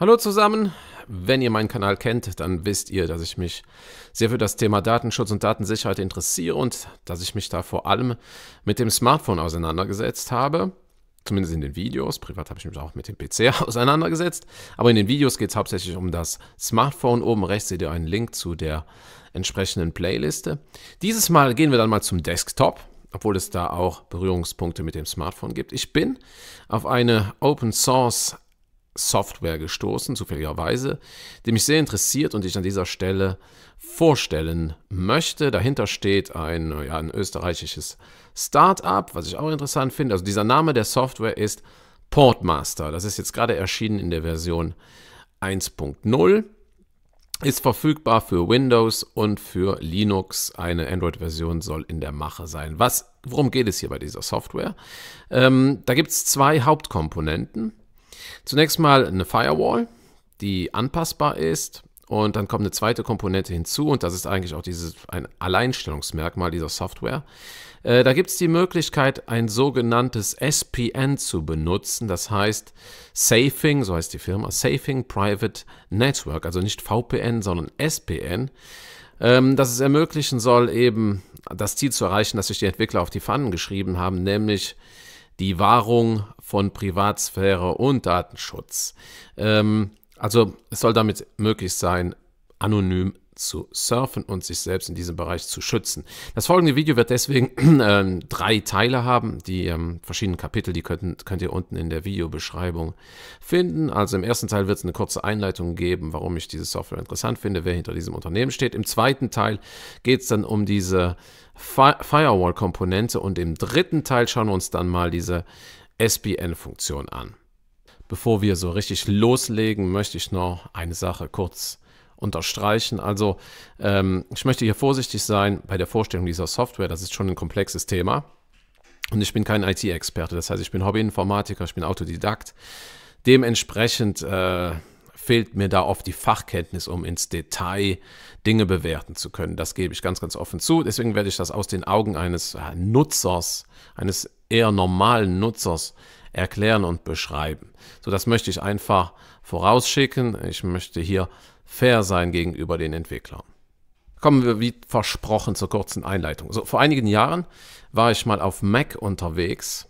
Hallo zusammen. Wenn ihr meinen Kanal kennt, dann wisst ihr, dass ich mich sehr für das Thema Datenschutz und Datensicherheit interessiere und dass ich mich da vor allem mit dem Smartphone auseinandergesetzt habe. Zumindest in den Videos. Privat habe ich mich auch mit dem PC auseinandergesetzt. Aber in den Videos geht es hauptsächlich um das Smartphone. Oben rechts seht ihr einen Link zu der entsprechenden Playliste. Dieses Mal gehen wir dann mal zum Desktop obwohl es da auch Berührungspunkte mit dem Smartphone gibt. Ich bin auf eine Open Source Software gestoßen, zufälligerweise, die mich sehr interessiert und die ich an dieser Stelle vorstellen möchte. Dahinter steht ein, ja, ein österreichisches Startup, was ich auch interessant finde. Also dieser Name der Software ist Portmaster. Das ist jetzt gerade erschienen in der Version 1.0. Ist verfügbar für Windows und für Linux. Eine Android-Version soll in der Mache sein. Was, worum geht es hier bei dieser Software? Ähm, da gibt es zwei Hauptkomponenten. Zunächst mal eine Firewall, die anpassbar ist. Und dann kommt eine zweite Komponente hinzu und das ist eigentlich auch dieses, ein Alleinstellungsmerkmal dieser Software. Äh, da gibt es die Möglichkeit, ein sogenanntes SPN zu benutzen. Das heißt Safing, so heißt die Firma, Safing Private Network, also nicht VPN, sondern SPN, ähm, dass es ermöglichen soll, eben das Ziel zu erreichen, das sich die Entwickler auf die Pfannen geschrieben haben, nämlich die Wahrung von Privatsphäre und Datenschutz. Ähm, also es soll damit möglich sein, anonym zu surfen und sich selbst in diesem Bereich zu schützen. Das folgende Video wird deswegen äh, drei Teile haben, die ähm, verschiedenen Kapitel, die könnten, könnt ihr unten in der Videobeschreibung finden. Also im ersten Teil wird es eine kurze Einleitung geben, warum ich diese Software interessant finde, wer hinter diesem Unternehmen steht. Im zweiten Teil geht es dann um diese Firewall-Komponente und im dritten Teil schauen wir uns dann mal diese SBN-Funktion an. Bevor wir so richtig loslegen, möchte ich noch eine Sache kurz unterstreichen. Also ähm, ich möchte hier vorsichtig sein bei der Vorstellung dieser Software. Das ist schon ein komplexes Thema. Und ich bin kein IT-Experte. Das heißt, ich bin Hobbyinformatiker, ich bin Autodidakt. Dementsprechend äh, fehlt mir da oft die Fachkenntnis, um ins Detail Dinge bewerten zu können. Das gebe ich ganz, ganz offen zu. Deswegen werde ich das aus den Augen eines äh, Nutzers, eines eher normalen Nutzers erklären und beschreiben. So, das möchte ich einfach vorausschicken. Ich möchte hier fair sein gegenüber den Entwicklern. Kommen wir wie versprochen zur kurzen Einleitung. So, vor einigen Jahren war ich mal auf Mac unterwegs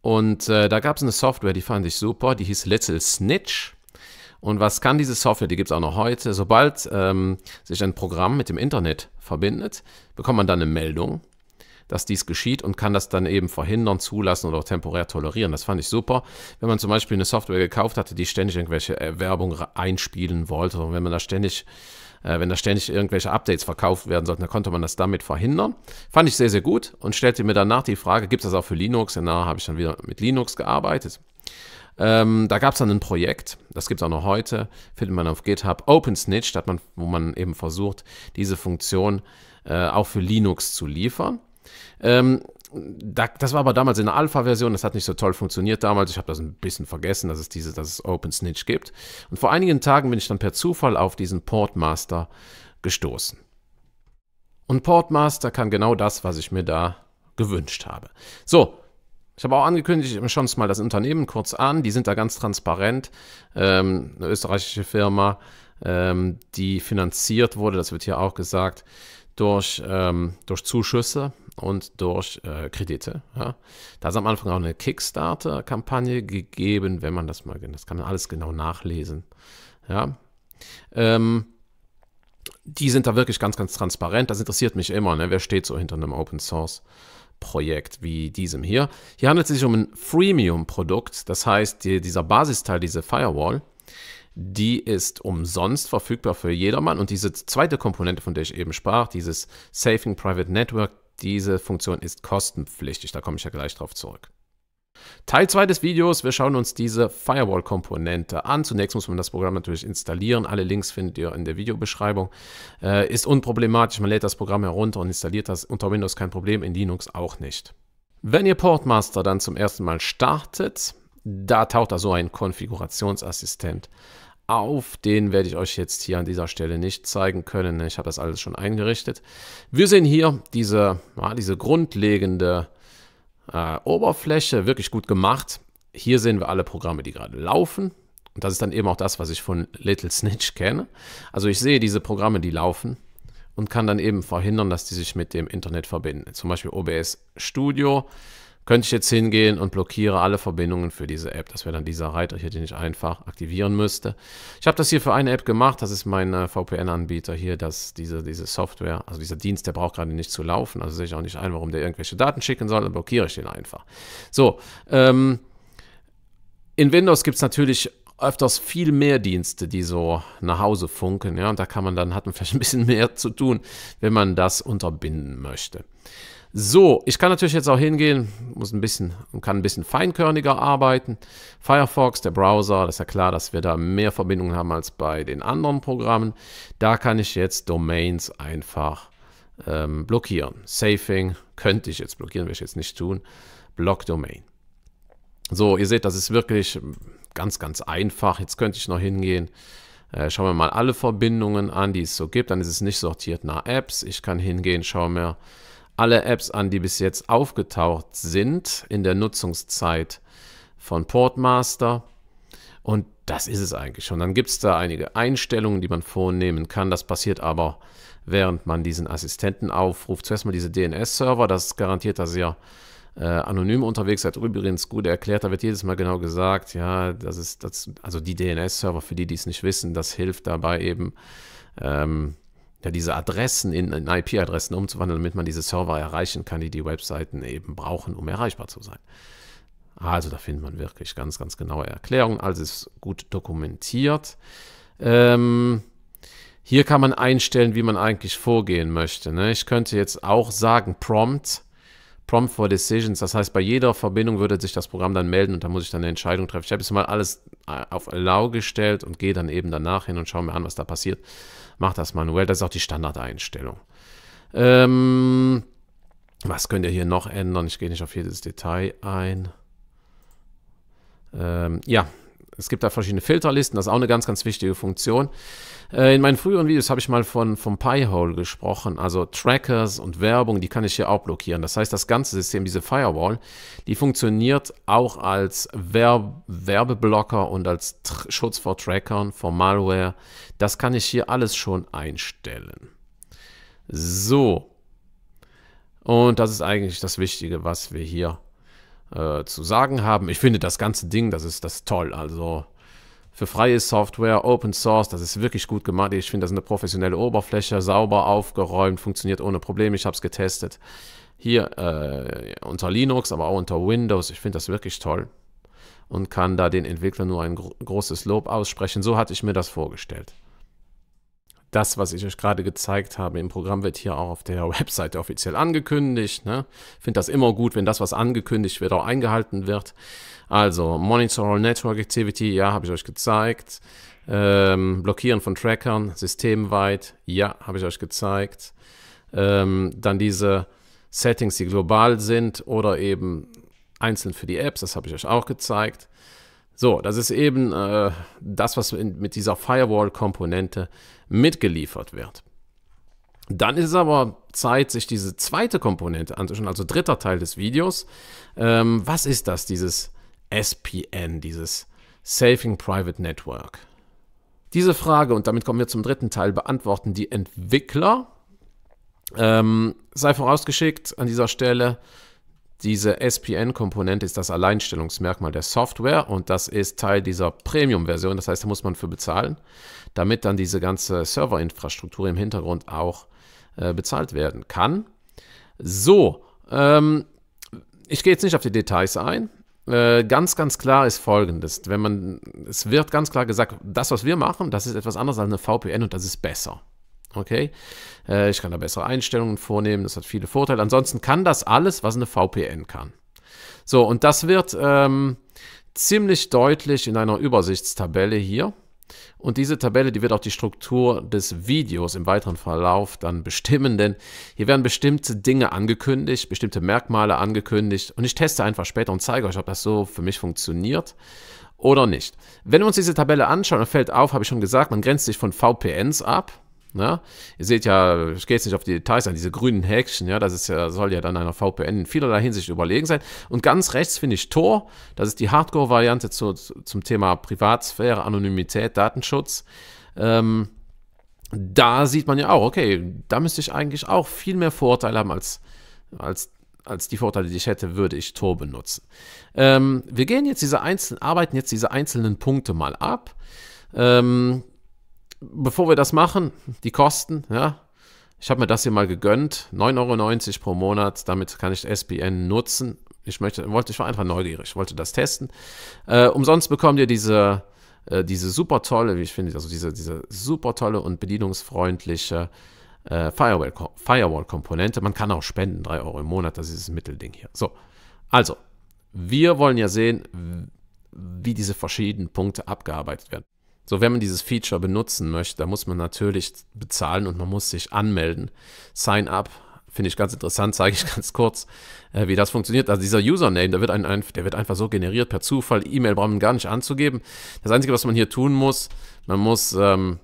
und äh, da gab es eine Software, die fand ich super, die hieß Little Snitch. Und was kann diese Software? Die gibt es auch noch heute. Sobald ähm, sich ein Programm mit dem Internet verbindet, bekommt man dann eine Meldung, dass dies geschieht und kann das dann eben verhindern, zulassen oder temporär tolerieren. Das fand ich super. Wenn man zum Beispiel eine Software gekauft hatte, die ständig irgendwelche Werbung einspielen wollte und wenn man da ständig äh, wenn da ständig irgendwelche Updates verkauft werden sollten, dann konnte man das damit verhindern. Fand ich sehr, sehr gut und stellte mir danach die Frage, gibt es das auch für Linux? Und da habe ich dann wieder mit Linux gearbeitet. Ähm, da gab es dann ein Projekt, das gibt es auch noch heute, findet man auf GitHub, OpenSnitch, man, wo man eben versucht, diese Funktion äh, auch für Linux zu liefern. Ähm, da, das war aber damals in der Alpha-Version, das hat nicht so toll funktioniert damals. Ich habe das ein bisschen vergessen, dass es diese, dass es OpenSnitch gibt. Und vor einigen Tagen bin ich dann per Zufall auf diesen Portmaster gestoßen. Und Portmaster kann genau das, was ich mir da gewünscht habe. So, ich habe auch angekündigt, ich schaue uns mal das Unternehmen kurz an. Die sind da ganz transparent. Ähm, eine österreichische Firma, ähm, die finanziert wurde, das wird hier auch gesagt, durch, ähm, durch Zuschüsse und durch äh, Kredite. Ja. Da ist am Anfang auch eine Kickstarter-Kampagne gegeben, wenn man das mal, das kann man alles genau nachlesen. Ja. Ähm, die sind da wirklich ganz, ganz transparent. Das interessiert mich immer. Ne? Wer steht so hinter einem Open Source? Projekt wie diesem hier. Hier handelt es sich um ein Freemium-Produkt, das heißt, die, dieser Basisteil, diese Firewall, die ist umsonst verfügbar für jedermann und diese zweite Komponente, von der ich eben sprach, dieses Saving Private Network, diese Funktion ist kostenpflichtig, da komme ich ja gleich drauf zurück. Teil 2 des Videos, wir schauen uns diese Firewall-Komponente an. Zunächst muss man das Programm natürlich installieren. Alle Links findet ihr in der Videobeschreibung. Äh, ist unproblematisch, man lädt das Programm herunter und installiert das unter Windows kein Problem, in Linux auch nicht. Wenn ihr Portmaster dann zum ersten Mal startet, da taucht da so ein Konfigurationsassistent auf. Den werde ich euch jetzt hier an dieser Stelle nicht zeigen können. Ich habe das alles schon eingerichtet. Wir sehen hier diese, ja, diese grundlegende äh, Oberfläche, wirklich gut gemacht. Hier sehen wir alle Programme, die gerade laufen. Und das ist dann eben auch das, was ich von Little Snitch kenne. Also ich sehe diese Programme, die laufen und kann dann eben verhindern, dass die sich mit dem Internet verbinden. Zum Beispiel OBS Studio könnte ich jetzt hingehen und blockiere alle Verbindungen für diese App. Das wäre dann dieser Reiter hier, den ich einfach aktivieren müsste. Ich habe das hier für eine App gemacht. Das ist mein äh, VPN-Anbieter hier, dass diese, diese Software, also dieser Dienst, der braucht gerade nicht zu laufen. Also sehe ich auch nicht ein, warum der irgendwelche Daten schicken soll. Dann blockiere ich den einfach. So, ähm, in Windows gibt es natürlich öfters viel mehr Dienste, die so nach Hause funken. Ja, und da kann man dann, hat man vielleicht ein bisschen mehr zu tun, wenn man das unterbinden möchte. So, ich kann natürlich jetzt auch hingehen, muss ein bisschen und kann ein bisschen feinkörniger arbeiten. Firefox, der Browser, das ist ja klar, dass wir da mehr Verbindungen haben als bei den anderen Programmen. Da kann ich jetzt Domains einfach ähm, blockieren. Saving könnte ich jetzt blockieren, will ich jetzt nicht tun. Block Domain. So, ihr seht, das ist wirklich ähm, ganz, ganz einfach. Jetzt könnte ich noch hingehen. Äh, schauen wir mal alle Verbindungen an, die es so gibt. Dann ist es nicht sortiert nach Apps. Ich kann hingehen, schauen mir alle Apps an, die bis jetzt aufgetaucht sind in der Nutzungszeit von Portmaster. Und das ist es eigentlich schon. Dann gibt es da einige Einstellungen, die man vornehmen kann. Das passiert aber, während man diesen Assistenten aufruft. Zuerst mal diese DNS-Server, das garantiert, dass ihr äh, anonym unterwegs seid. Übrigens gut erklärt, da wird jedes Mal genau gesagt, ja, das ist, das, also die DNS-Server, für die, die es nicht wissen, das hilft dabei eben, ähm, ja, diese Adressen in, in IP-Adressen umzuwandeln, damit man diese Server erreichen kann, die die Webseiten eben brauchen, um erreichbar zu sein. Also da findet man wirklich ganz, ganz genaue Erklärungen. Alles ist gut dokumentiert. Ähm, hier kann man einstellen, wie man eigentlich vorgehen möchte. Ne? Ich könnte jetzt auch sagen, Prompt, Prompt for Decisions. Das heißt, bei jeder Verbindung würde sich das Programm dann melden und da muss ich dann eine Entscheidung treffen. Ich habe jetzt mal alles äh, auf Allow gestellt und gehe dann eben danach hin und schaue mir an, was da passiert macht das manuell, das ist auch die Standardeinstellung. Ähm, was könnt ihr hier noch ändern? Ich gehe nicht auf jedes Detail ein. Ähm, ja, es gibt da verschiedene Filterlisten, das ist auch eine ganz, ganz wichtige Funktion. Äh, in meinen früheren Videos habe ich mal von, vom Piehole gesprochen, also Trackers und Werbung, die kann ich hier auch blockieren. Das heißt, das ganze System, diese Firewall, die funktioniert auch als Werb Werbeblocker und als Tr Schutz vor Trackern, vor Malware. Das kann ich hier alles schon einstellen. So. Und das ist eigentlich das Wichtige, was wir hier äh, zu sagen haben. Ich finde das ganze Ding, das ist das toll. Also für freie Software, Open Source, das ist wirklich gut gemacht. Ich finde, das ist eine professionelle Oberfläche, sauber aufgeräumt, funktioniert ohne Probleme. Ich habe es getestet. Hier äh, unter Linux, aber auch unter Windows. Ich finde das wirklich toll und kann da den Entwicklern nur ein gro großes Lob aussprechen. So hatte ich mir das vorgestellt. Das, was ich euch gerade gezeigt habe im Programm, wird hier auch auf der Webseite offiziell angekündigt. Ne? Finde das immer gut, wenn das, was angekündigt wird, auch eingehalten wird. Also, Monitor All Network Activity, ja, habe ich euch gezeigt. Ähm, Blockieren von Trackern, systemweit, ja, habe ich euch gezeigt. Ähm, dann diese Settings, die global sind oder eben einzeln für die Apps, das habe ich euch auch gezeigt. So, das ist eben äh, das, was in, mit dieser Firewall-Komponente mitgeliefert wird. Dann ist es aber Zeit, sich diese zweite Komponente anzuschauen, also dritter Teil des Videos. Ähm, was ist das, dieses SPN, dieses Saving Private Network? Diese Frage, und damit kommen wir zum dritten Teil, beantworten die Entwickler. Ähm, sei vorausgeschickt an dieser Stelle, diese SPN-Komponente ist das Alleinstellungsmerkmal der Software und das ist Teil dieser Premium-Version. Das heißt, da muss man für bezahlen, damit dann diese ganze Serverinfrastruktur im Hintergrund auch äh, bezahlt werden kann. So, ähm, ich gehe jetzt nicht auf die Details ein. Äh, ganz, ganz klar ist folgendes. Wenn man, es wird ganz klar gesagt, das, was wir machen, das ist etwas anderes als eine VPN und das ist besser. Okay, äh, ich kann da bessere Einstellungen vornehmen, das hat viele Vorteile. Ansonsten kann das alles, was eine VPN kann. So, und das wird ähm, ziemlich deutlich in einer Übersichtstabelle hier. Und diese Tabelle, die wird auch die Struktur des Videos im weiteren Verlauf dann bestimmen, denn hier werden bestimmte Dinge angekündigt, bestimmte Merkmale angekündigt und ich teste einfach später und zeige euch, ob das so für mich funktioniert oder nicht. Wenn wir uns diese Tabelle anschauen, dann fällt auf, habe ich schon gesagt, man grenzt sich von VPNs ab, Ne? Ihr seht ja, ich gehe jetzt nicht auf die Details an, diese grünen Häkchen, ja, das ist ja, soll ja dann einer VPN in vielerlei Hinsicht überlegen sein. Und ganz rechts finde ich Tor, das ist die Hardcore-Variante zu, zum Thema Privatsphäre, Anonymität, Datenschutz. Ähm, da sieht man ja auch, okay, da müsste ich eigentlich auch viel mehr Vorteile haben als, als als die Vorteile, die ich hätte, würde ich Tor benutzen. Ähm, wir gehen jetzt diese einzelnen, arbeiten jetzt diese einzelnen Punkte mal ab. Ähm, bevor wir das machen, die Kosten, ja. Ich habe mir das hier mal gegönnt, 9,90 Euro pro Monat, damit kann ich SPN nutzen. Ich möchte, wollte, ich war einfach neugierig, wollte das testen. Äh, umsonst bekommt ihr diese, äh, diese super tolle, wie ich finde, also diese, diese super tolle und bedienungsfreundliche äh, Firewall-Komponente. Man kann auch spenden, 3 Euro im Monat, das ist das Mittelding hier. So, also, wir wollen ja sehen, wie diese verschiedenen Punkte abgearbeitet werden. So, wenn man dieses Feature benutzen möchte, da muss man natürlich bezahlen und man muss sich anmelden. Sign up finde ich ganz interessant, zeige ich ganz kurz, äh, wie das funktioniert. Also dieser Username, der wird, ein, ein, der wird einfach so generiert per Zufall. E-Mail braucht man gar nicht anzugeben. Das Einzige, was man hier tun muss, man muss ähm,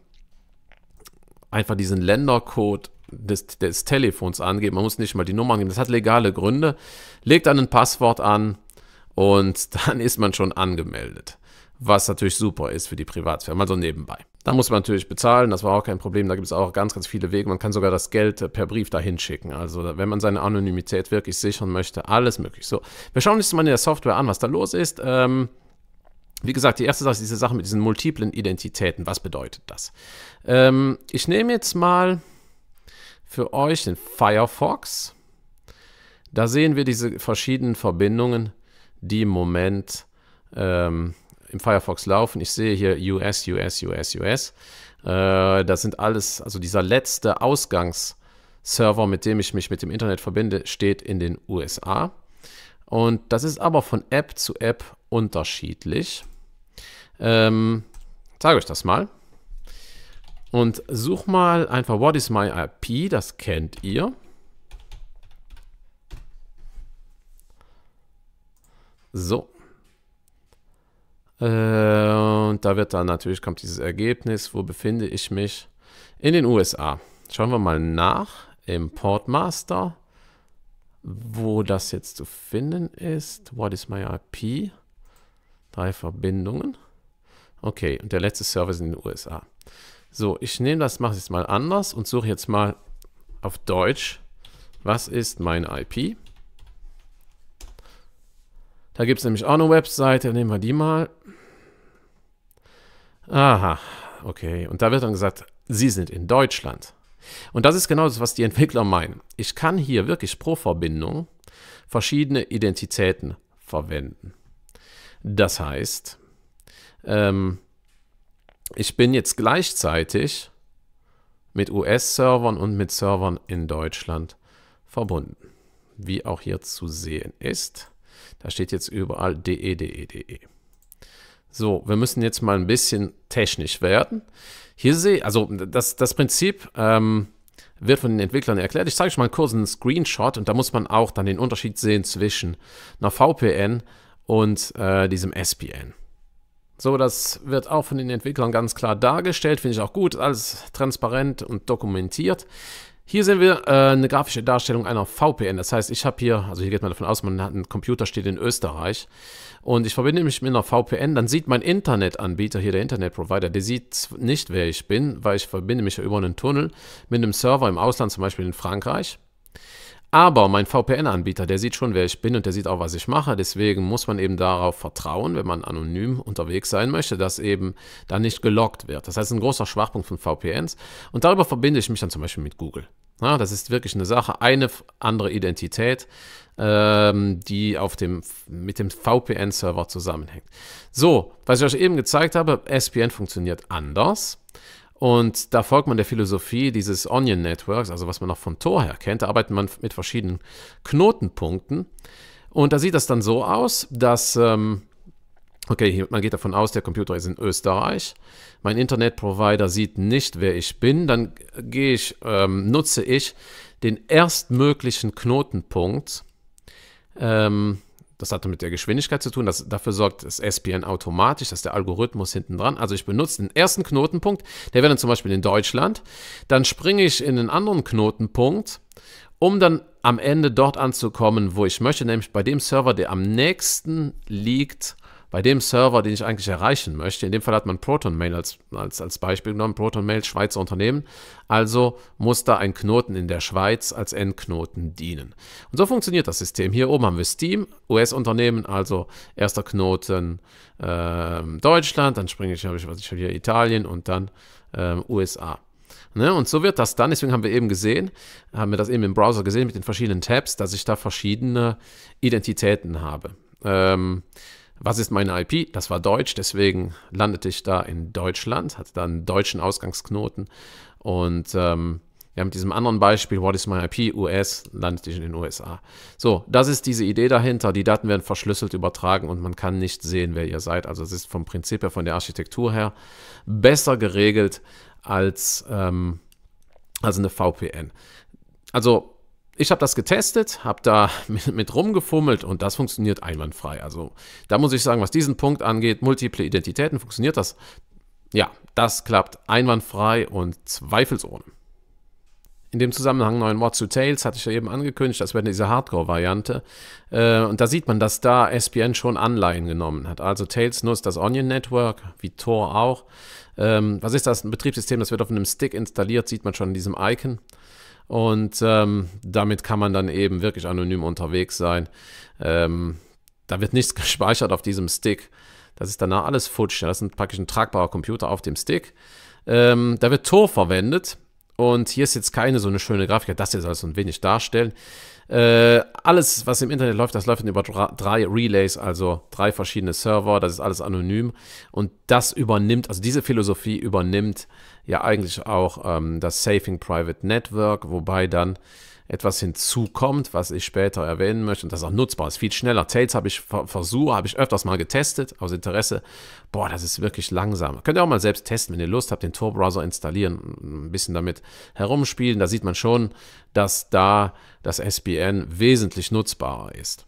einfach diesen Ländercode des, des, Telefons angeben. Man muss nicht mal die Nummer angeben. Das hat legale Gründe. Legt dann ein Passwort an und dann ist man schon angemeldet was natürlich super ist für die Privatsphäre, mal so nebenbei. Da muss man natürlich bezahlen, das war auch kein Problem, da gibt es auch ganz, ganz viele Wege. Man kann sogar das Geld äh, per Brief dahin schicken. Also wenn man seine Anonymität wirklich sichern möchte, alles möglich. So, wir schauen uns mal in der Software an, was da los ist. Ähm, wie gesagt, die erste Sache ist diese Sache mit diesen multiplen Identitäten. Was bedeutet das? Ähm, ich nehme jetzt mal für euch den Firefox. Da sehen wir diese verschiedenen Verbindungen, die im Moment ähm, im Firefox laufen. Ich sehe hier US, US, US, US. Äh, das sind alles, also dieser letzte Ausgangsserver, mit dem ich mich mit dem Internet verbinde, steht in den USA. Und das ist aber von App zu App unterschiedlich. Ähm, zeige euch das mal. Und such mal einfach What is my IP, das kennt ihr. So, äh, und da wird dann natürlich kommt dieses Ergebnis, wo befinde ich mich? In den USA. Schauen wir mal nach im Portmaster, wo das jetzt zu finden ist. What is my IP? Drei Verbindungen. Okay, und der letzte Service in den USA. So, ich nehme das, mache es jetzt mal anders und suche jetzt mal auf Deutsch, was ist meine IP? Da gibt es nämlich auch eine Webseite, nehmen wir die mal. Aha, okay. Und da wird dann gesagt, Sie sind in Deutschland. Und das ist genau das, was die Entwickler meinen. Ich kann hier wirklich pro Verbindung verschiedene Identitäten verwenden. Das heißt, ähm, ich bin jetzt gleichzeitig mit US-Servern und mit Servern in Deutschland verbunden. Wie auch hier zu sehen ist. Da steht jetzt überall de, de, de. So, wir müssen jetzt mal ein bisschen technisch werden. Hier sehe also das, das Prinzip ähm, wird von den Entwicklern erklärt. Ich zeige euch mal einen kurzen Screenshot und da muss man auch dann den Unterschied sehen zwischen einer VPN und äh, diesem SPN. So, das wird auch von den Entwicklern ganz klar dargestellt, finde ich auch gut, alles transparent und dokumentiert. Hier sehen wir äh, eine grafische Darstellung einer VPN. Das heißt, ich habe hier, also hier geht man davon aus, man hat einen Computer, steht in Österreich und ich verbinde mich mit einer VPN, dann sieht mein Internetanbieter, hier der Internetprovider, der sieht nicht, wer ich bin, weil ich verbinde mich ja über einen Tunnel mit einem Server im Ausland, zum Beispiel in Frankreich. Aber mein VPN-Anbieter, der sieht schon, wer ich bin und der sieht auch, was ich mache. Deswegen muss man eben darauf vertrauen, wenn man anonym unterwegs sein möchte, dass eben da nicht gelockt wird. Das heißt, ein großer Schwachpunkt von VPNs. Und darüber verbinde ich mich dann zum Beispiel mit Google. Ja, das ist wirklich eine Sache, eine andere Identität, ähm, die auf dem, mit dem VPN-Server zusammenhängt. So, was ich euch eben gezeigt habe, SPN funktioniert anders. Und da folgt man der Philosophie dieses Onion Networks, also was man noch von Tor her kennt. Da arbeitet man mit verschiedenen Knotenpunkten. Und da sieht das dann so aus, dass, ähm, okay, man geht davon aus, der Computer ist in Österreich. Mein Internetprovider sieht nicht, wer ich bin. Dann gehe ich, ähm, nutze ich den erstmöglichen Knotenpunkt. Ähm, das hat mit der Geschwindigkeit zu tun. Das, dafür sorgt das SPN automatisch, dass der Algorithmus hinten dran. Also ich benutze den ersten Knotenpunkt, der wäre dann zum Beispiel in Deutschland. Dann springe ich in einen anderen Knotenpunkt, um dann am Ende dort anzukommen, wo ich möchte, nämlich bei dem Server, der am nächsten liegt bei dem Server, den ich eigentlich erreichen möchte, in dem Fall hat man ProtonMail als, als, als Beispiel genommen, ProtonMail, Schweizer Unternehmen, also muss da ein Knoten in der Schweiz als Endknoten dienen. Und so funktioniert das System. Hier oben haben wir Steam, US-Unternehmen, also erster Knoten äh, Deutschland, dann springe ich, habe ich, was ich hier Italien und dann äh, USA. Ne, und so wird das dann, deswegen haben wir eben gesehen, haben wir das eben im Browser gesehen mit den verschiedenen Tabs, dass ich da verschiedene Identitäten habe. Ähm, was ist meine IP? Das war Deutsch, deswegen landete ich da in Deutschland, hatte da einen deutschen Ausgangsknoten. Und ähm, ja, mit diesem anderen Beispiel, What is my IP? US, landete ich in den USA. So, das ist diese Idee dahinter. Die Daten werden verschlüsselt übertragen und man kann nicht sehen, wer ihr seid. Also es ist vom Prinzip her, von der Architektur her besser geregelt als, ähm, als eine VPN. Also ich habe das getestet, habe da mit, rumgefummelt und das funktioniert einwandfrei. Also da muss ich sagen, was diesen Punkt angeht, multiple Identitäten, funktioniert das? Ja, das klappt einwandfrei und zweifelsohne. In dem Zusammenhang neuen Wort zu Tails hatte ich ja eben angekündigt, das wäre diese Hardcore-Variante. Äh, und da sieht man, dass da SPN schon Anleihen genommen hat. Also Tails nutzt das Onion Network, wie Tor auch. Ähm, was ist das? Ein Betriebssystem, das wird auf einem Stick installiert, sieht man schon in diesem Icon. Und ähm, damit kann man dann eben wirklich anonym unterwegs sein. Ähm, da wird nichts gespeichert auf diesem Stick. Das ist danach alles futsch. Das ist praktisch ein tragbarer Computer auf dem Stick. Ähm, da wird Tor verwendet. Und hier ist jetzt keine so eine schöne Grafik. Das jetzt so ein wenig darstellen. Äh, alles, was im Internet läuft, das läuft über drei Relays, also drei verschiedene Server. Das ist alles anonym. Und das übernimmt, also diese Philosophie übernimmt ja eigentlich auch ähm, das Saving Private Network, wobei dann etwas hinzukommt, was ich später erwähnen möchte und das auch nutzbar ist. Viel schneller. Tails habe ich versucht, habe ich öfters mal getestet aus Interesse. Boah, das ist wirklich langsam. Könnt ihr auch mal selbst testen, wenn ihr Lust habt, den Tor-Browser installieren, ein bisschen damit herumspielen. Da sieht man schon, dass da das SBN wesentlich nutzbarer ist.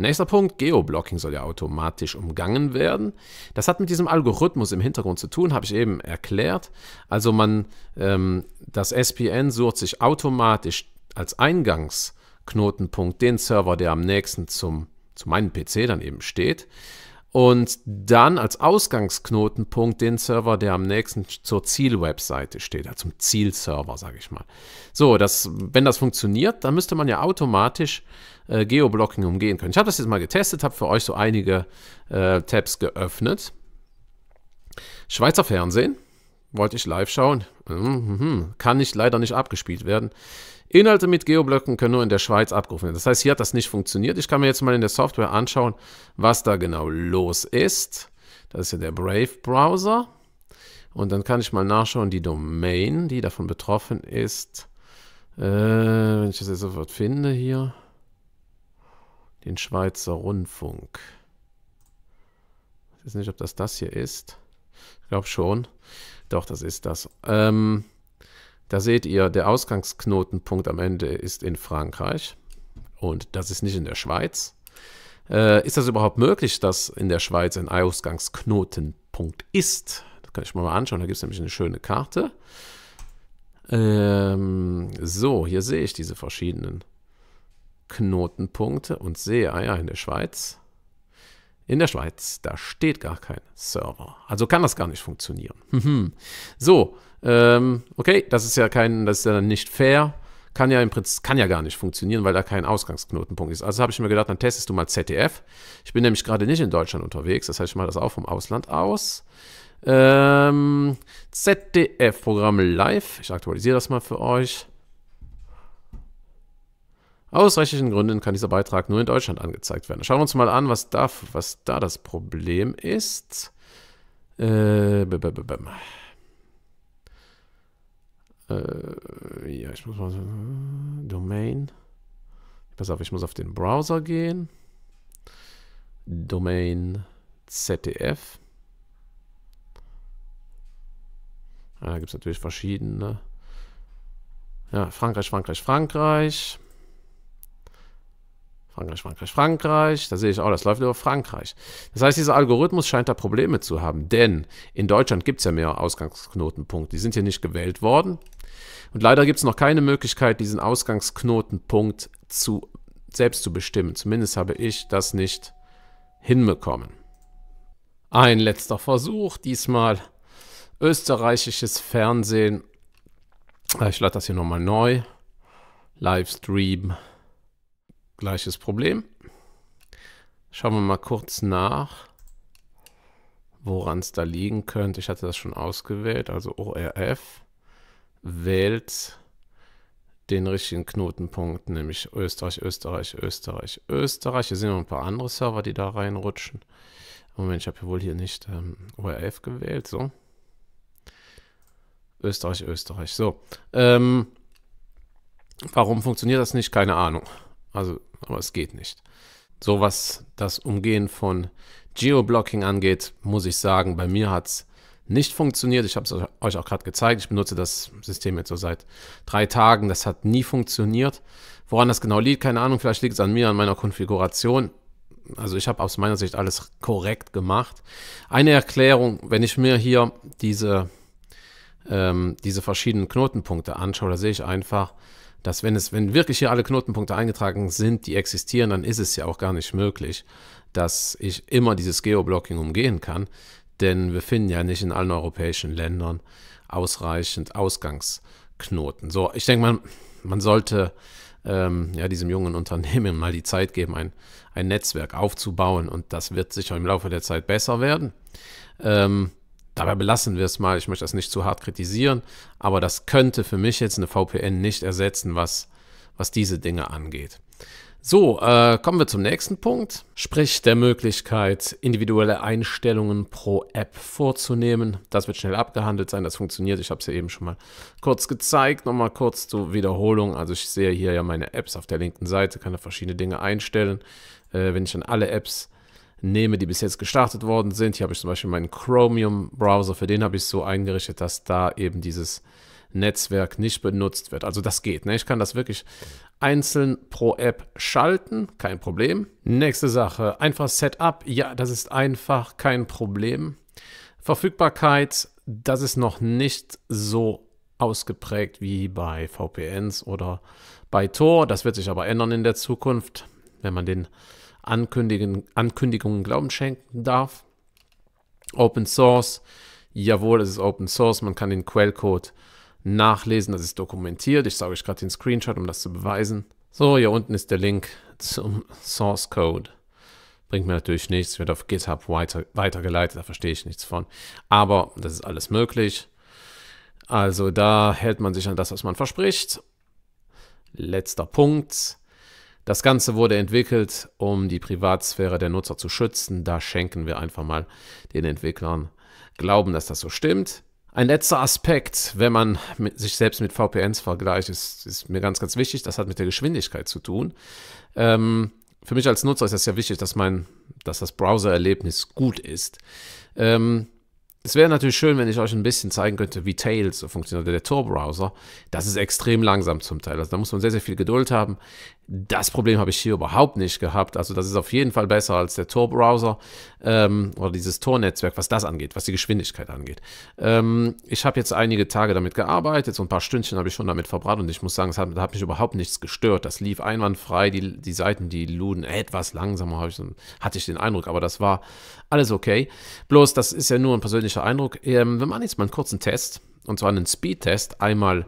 Nächster Punkt, Geoblocking soll ja automatisch umgangen werden. Das hat mit diesem Algorithmus im Hintergrund zu tun, habe ich eben erklärt. Also man, ähm, das SPN sucht sich automatisch als Eingangsknotenpunkt den Server, der am nächsten zum, zu meinem PC dann eben steht und dann als Ausgangsknotenpunkt den Server, der am nächsten zur Zielwebseite steht, also zum Zielserver, sage ich mal. So, das, wenn das funktioniert, dann müsste man ja automatisch äh, Geoblocking umgehen können. Ich habe das jetzt mal getestet, habe für euch so einige äh, Tabs geöffnet. Schweizer Fernsehen wollte ich live schauen. Mhm, mhm, mhm. kann nicht leider nicht abgespielt werden. Inhalte mit Geoblöcken können nur in der Schweiz abgerufen werden. Das heißt, hier hat das nicht funktioniert. Ich kann mir jetzt mal in der Software anschauen, was da genau los ist. Das ist ja der Brave Browser. Und dann kann ich mal nachschauen, die Domain, die davon betroffen ist. Äh, wenn ich das jetzt sofort finde hier. Den Schweizer Rundfunk. Ich weiß nicht, ob das das hier ist. Ich glaube schon. Doch, das ist das. Ähm, da seht ihr, der Ausgangsknotenpunkt am Ende ist in Frankreich und das ist nicht in der Schweiz. Äh, ist das überhaupt möglich, dass in der Schweiz ein Ausgangsknotenpunkt ist? Das kann ich mir mal anschauen, da gibt es nämlich eine schöne Karte. Ähm, so, hier sehe ich diese verschiedenen Knotenpunkte und sehe, ah ja, in der Schweiz in der Schweiz, da steht gar kein Server. Also kann das gar nicht funktionieren. Mhm. so, ähm, okay, das ist ja kein, das ist ja nicht fair. Kann ja im Prinzip, kann ja gar nicht funktionieren, weil da kein Ausgangsknotenpunkt ist. Also habe ich mir gedacht, dann testest du mal ZDF. Ich bin nämlich gerade nicht in Deutschland unterwegs, das heißt, ich mache das auch vom Ausland aus. Ähm, ZDF-Programm live. Ich aktualisiere das mal für euch. Aus rechtlichen Gründen kann dieser Beitrag nur in Deutschland angezeigt werden. Schauen wir uns mal an, was da, was da das Problem ist. Äh, b -b -b äh, ja, ich muss mal. Domain. Pass auf, ich muss auf den Browser gehen. Domain ZDF. Ja, da gibt es natürlich verschiedene. Ja, Frankreich, Frankreich, Frankreich. Frankreich, Frankreich, Frankreich. Da sehe ich auch, oh, das läuft über Frankreich. Das heißt, dieser Algorithmus scheint da Probleme zu haben, denn in Deutschland gibt es ja mehr Ausgangsknotenpunkte. Die sind hier nicht gewählt worden. Und leider gibt es noch keine Möglichkeit, diesen Ausgangsknotenpunkt zu, selbst zu bestimmen. Zumindest habe ich das nicht hinbekommen. Ein letzter Versuch, diesmal österreichisches Fernsehen. Ah, ich lade das hier nochmal neu. Livestream. Gleiches Problem. Schauen wir mal kurz nach, woran es da liegen könnte. Ich hatte das schon ausgewählt, also ORF wählt den richtigen Knotenpunkt, nämlich Österreich, Österreich, Österreich, Österreich. Hier sind noch ein paar andere Server, die da reinrutschen. Moment, ich habe wohl hier nicht ähm, ORF gewählt, so. Österreich, Österreich, so. Ähm, warum funktioniert das nicht? Keine Ahnung. Also, aber es geht nicht. So was das Umgehen von Geoblocking angeht, muss ich sagen, bei mir hat es nicht funktioniert. Ich habe es euch auch gerade gezeigt. Ich benutze das System jetzt so seit drei Tagen. Das hat nie funktioniert. Woran das genau liegt, keine Ahnung. Vielleicht liegt es an mir, an meiner Konfiguration. Also ich habe aus meiner Sicht alles korrekt gemacht. Eine Erklärung, wenn ich mir hier diese, ähm, diese verschiedenen Knotenpunkte anschaue, da sehe ich einfach, dass wenn es, wenn wirklich hier alle Knotenpunkte eingetragen sind, die existieren, dann ist es ja auch gar nicht möglich, dass ich immer dieses Geoblocking umgehen kann, denn wir finden ja nicht in allen europäischen Ländern ausreichend Ausgangsknoten. So, ich denke, man, man sollte ähm, ja, diesem jungen Unternehmen mal die Zeit geben, ein, ein Netzwerk aufzubauen und das wird sicher im Laufe der Zeit besser werden. Ähm, Dabei belassen wir es mal. Ich möchte das nicht zu hart kritisieren, aber das könnte für mich jetzt eine VPN nicht ersetzen, was, was diese Dinge angeht. So, äh, kommen wir zum nächsten Punkt, sprich der Möglichkeit, individuelle Einstellungen pro App vorzunehmen. Das wird schnell abgehandelt sein, das funktioniert. Ich habe es ja eben schon mal kurz gezeigt. Nochmal kurz zur Wiederholung. Also ich sehe hier ja meine Apps auf der linken Seite, kann da verschiedene Dinge einstellen. Äh, wenn ich dann alle Apps nehme, die bis jetzt gestartet worden sind. Hier habe ich zum Beispiel meinen Chromium-Browser, für den habe ich es so eingerichtet, dass da eben dieses Netzwerk nicht benutzt wird. Also das geht. Ne? Ich kann das wirklich einzeln pro App schalten, kein Problem. Nächste Sache, einfach Setup. Ja, das ist einfach kein Problem. Verfügbarkeit, das ist noch nicht so ausgeprägt wie bei VPNs oder bei Tor. Das wird sich aber ändern in der Zukunft, wenn man den Ankündigen, Ankündigungen Glauben schenken darf. Open Source, jawohl, es ist Open Source, man kann den Quellcode nachlesen, das ist dokumentiert. Ich sage euch gerade den Screenshot, um das zu beweisen. So, hier unten ist der Link zum Source Code. Bringt mir natürlich nichts, wird auf GitHub weiter, weitergeleitet, da verstehe ich nichts von. Aber das ist alles möglich. Also da hält man sich an das, was man verspricht. Letzter Punkt. Das Ganze wurde entwickelt, um die Privatsphäre der Nutzer zu schützen. Da schenken wir einfach mal den Entwicklern Glauben, dass das so stimmt. Ein letzter Aspekt, wenn man sich selbst mit VPNs vergleicht, ist, ist, mir ganz, ganz wichtig. Das hat mit der Geschwindigkeit zu tun. Ähm, für mich als Nutzer ist es ja wichtig, dass, mein, dass das Browser-Erlebnis gut ist. Ähm, es wäre natürlich schön, wenn ich euch ein bisschen zeigen könnte, wie Tails so funktioniert, der Tor-Browser. Das ist extrem langsam zum Teil. Also da muss man sehr, sehr viel Geduld haben. Das Problem habe ich hier überhaupt nicht gehabt. Also das ist auf jeden Fall besser als der Tor-Browser ähm, oder dieses Tor-Netzwerk, was das angeht, was die Geschwindigkeit angeht. Ähm, ich habe jetzt einige Tage damit gearbeitet, so ein paar Stündchen habe ich schon damit verbracht und ich muss sagen, es hat, hat mich überhaupt nichts gestört. Das lief einwandfrei, die, die Seiten, die luden etwas langsamer, ich, hatte ich den Eindruck, aber das war alles okay. Bloß, das ist ja nur ein persönlicher Eindruck. Ähm, wir machen jetzt mal einen kurzen Test, und zwar einen Speed-Test, einmal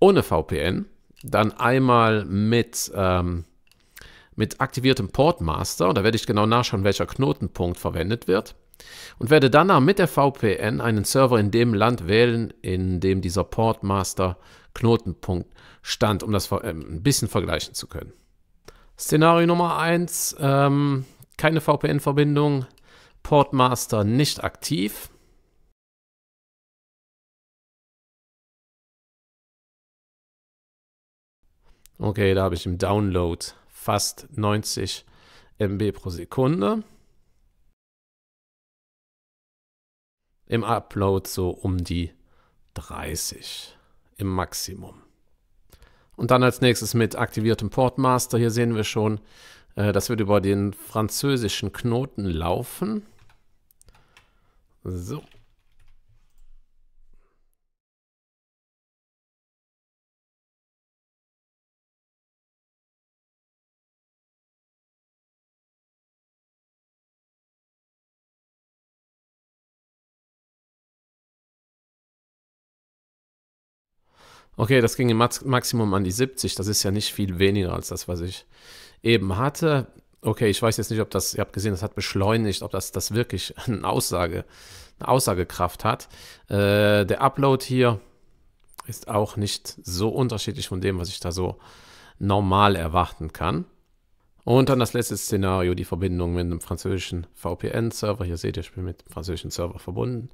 ohne VPN dann einmal mit, ähm, mit aktiviertem Portmaster, da werde ich genau nachschauen, welcher Knotenpunkt verwendet wird, und werde danach mit der VPN einen Server in dem Land wählen, in dem dieser Portmaster Knotenpunkt stand, um das ähm, ein bisschen vergleichen zu können. Szenario Nummer 1, ähm, keine VPN-Verbindung, Portmaster nicht aktiv. Okay, da habe ich im Download fast 90 MB pro Sekunde. Im Upload so um die 30 im Maximum. Und dann als nächstes mit aktiviertem Portmaster. Hier sehen wir schon, äh, das wird über den französischen Knoten laufen. So. Okay, das ging im Maximum an die 70. Das ist ja nicht viel weniger als das, was ich eben hatte. Okay, ich weiß jetzt nicht, ob das, ihr habt gesehen, das hat beschleunigt, ob das, das wirklich eine, Aussage, eine Aussagekraft hat. Äh, der Upload hier ist auch nicht so unterschiedlich von dem, was ich da so normal erwarten kann. Und dann das letzte Szenario, die Verbindung mit einem französischen VPN-Server. Hier seht ihr, ich bin mit dem französischen Server verbunden.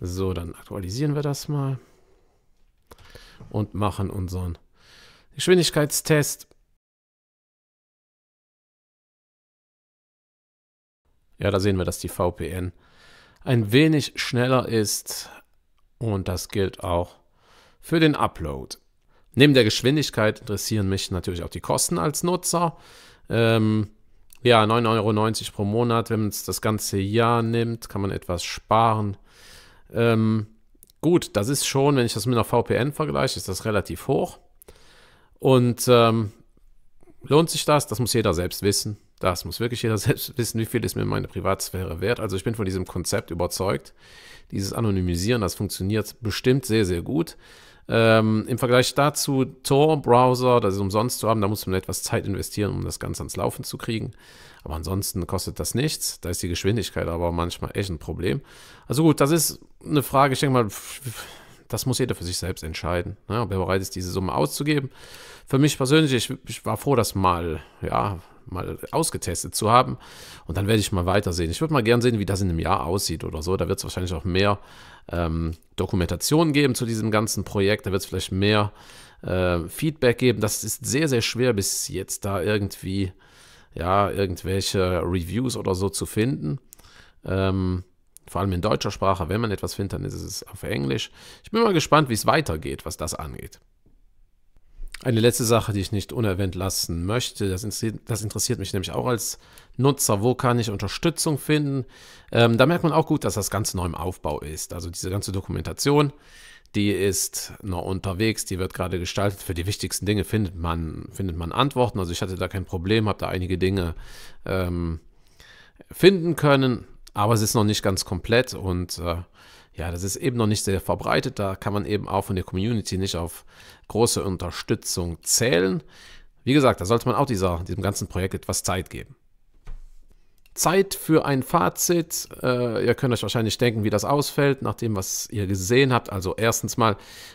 So, dann aktualisieren wir das mal und machen unseren Geschwindigkeitstest. Ja, da sehen wir, dass die VPN ein wenig schneller ist und das gilt auch für den Upload. Neben der Geschwindigkeit interessieren mich natürlich auch die Kosten als Nutzer. Ähm, ja, 9,90 Euro pro Monat, wenn man es das ganze Jahr nimmt, kann man etwas sparen. Ähm, Gut, das ist schon, wenn ich das mit einer VPN vergleiche, ist das relativ hoch. Und ähm, lohnt sich das? Das muss jeder selbst wissen. Das muss wirklich jeder selbst wissen, wie viel ist mir meine Privatsphäre wert. Also ich bin von diesem Konzept überzeugt. Dieses Anonymisieren, das funktioniert bestimmt sehr, sehr gut. Ähm, Im Vergleich dazu Tor-Browser, das ist umsonst zu haben, da muss man etwas Zeit investieren, um das Ganze ans Laufen zu kriegen. Aber ansonsten kostet das nichts. Da ist die Geschwindigkeit aber manchmal echt ein Problem. Also gut, das ist eine Frage, ich denke mal, das muss jeder für sich selbst entscheiden, ne, ob er bereit ist, diese Summe auszugeben. Für mich persönlich, ich, ich war froh, dass mal, ja, mal ausgetestet zu haben. Und dann werde ich mal weitersehen. Ich würde mal gern sehen, wie das in einem Jahr aussieht oder so. Da wird es wahrscheinlich auch mehr ähm, Dokumentationen geben zu diesem ganzen Projekt. Da wird es vielleicht mehr äh, Feedback geben. Das ist sehr, sehr schwer bis jetzt da irgendwie, ja, irgendwelche Reviews oder so zu finden. Ähm, vor allem in deutscher Sprache. Wenn man etwas findet, dann ist es auf Englisch. Ich bin mal gespannt, wie es weitergeht, was das angeht. Eine letzte Sache, die ich nicht unerwähnt lassen möchte, das interessiert, das interessiert mich nämlich auch als Nutzer, wo kann ich Unterstützung finden? Ähm, da merkt man auch gut, dass das Ganze neu im Aufbau ist. Also diese ganze Dokumentation, die ist noch unterwegs, die wird gerade gestaltet. Für die wichtigsten Dinge findet man, findet man Antworten. Also ich hatte da kein Problem, habe da einige Dinge ähm, finden können, aber es ist noch nicht ganz komplett und äh, ja, das ist eben noch nicht sehr verbreitet. Da kann man eben auch von der Community nicht auf große Unterstützung zählen. Wie gesagt, da sollte man auch dieser, diesem ganzen Projekt etwas Zeit geben. Zeit für ein Fazit. Äh, ihr könnt euch wahrscheinlich denken, wie das ausfällt, nach dem, was ihr gesehen habt. Also erstens mal,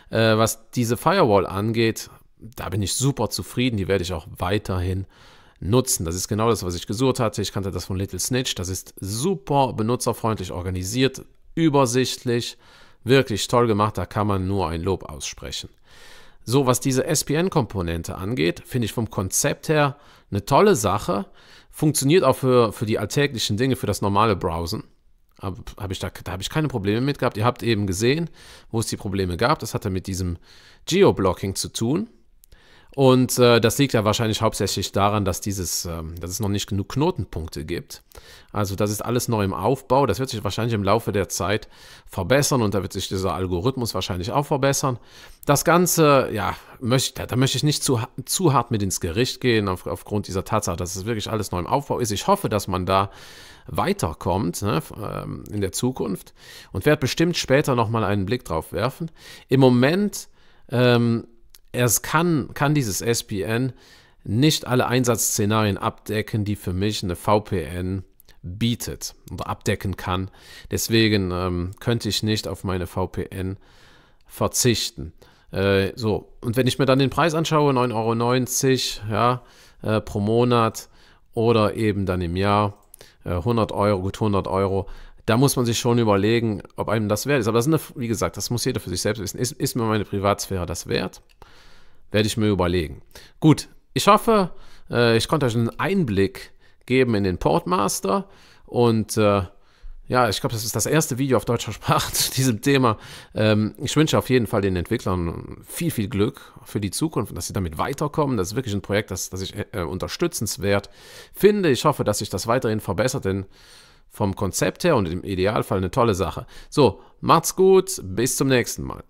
äh, was diese Firewall angeht, da bin ich super zufrieden. Die werde ich auch weiterhin nutzen. Das ist genau das, was ich gesucht hatte. Ich kannte das von Little Snitch. Das ist super benutzerfreundlich organisiert übersichtlich, wirklich toll gemacht, da kann man nur ein Lob aussprechen. So, was diese SPN-Komponente angeht, finde ich vom Konzept her eine tolle Sache. Funktioniert auch für, für die alltäglichen Dinge, für das normale Browsen. Hab, hab ich da, da habe ich keine Probleme mit gehabt. Ihr habt eben gesehen, wo es die Probleme gab. Das hatte mit diesem Geoblocking zu tun. Und äh, das liegt ja wahrscheinlich hauptsächlich daran, dass, dieses, ähm, dass es noch nicht genug Knotenpunkte gibt. Also das ist alles noch im Aufbau. Das wird sich wahrscheinlich im Laufe der Zeit verbessern und da wird sich dieser Algorithmus wahrscheinlich auch verbessern. Das Ganze, ja, möchte, da möchte ich nicht zu, zu hart mit ins Gericht gehen, auf, aufgrund dieser Tatsache, dass es wirklich alles neu im Aufbau ist. Ich hoffe, dass man da weiterkommt ne, ähm, in der Zukunft und werde bestimmt später nochmal einen Blick drauf werfen. Im Moment ähm, es kann, kann dieses SPN nicht alle Einsatzszenarien abdecken, die für mich eine VPN bietet oder abdecken kann. Deswegen ähm, könnte ich nicht auf meine VPN verzichten. Äh, so, und wenn ich mir dann den Preis anschaue, 9,90 Euro ja, äh, pro Monat oder eben dann im Jahr äh, 100 Euro, gut 100 Euro, da muss man sich schon überlegen, ob einem das wert ist. Aber das ist eine, wie gesagt, das muss jeder für sich selbst wissen. Ist, ist mir meine Privatsphäre das wert? werde ich mir überlegen. Gut, ich hoffe, äh, ich konnte euch einen Einblick geben in den Portmaster und äh, ja, ich glaube, das ist das erste Video auf deutscher Sprache zu diesem Thema. Ähm, ich wünsche auf jeden Fall den Entwicklern viel, viel Glück für die Zukunft, dass sie damit weiterkommen. Das ist wirklich ein Projekt, das, das ich äh, äh, unterstützenswert finde. Ich hoffe, dass sich das weiterhin verbessert, denn vom Konzept her und im Idealfall eine tolle Sache. So, macht's gut, bis zum nächsten Mal.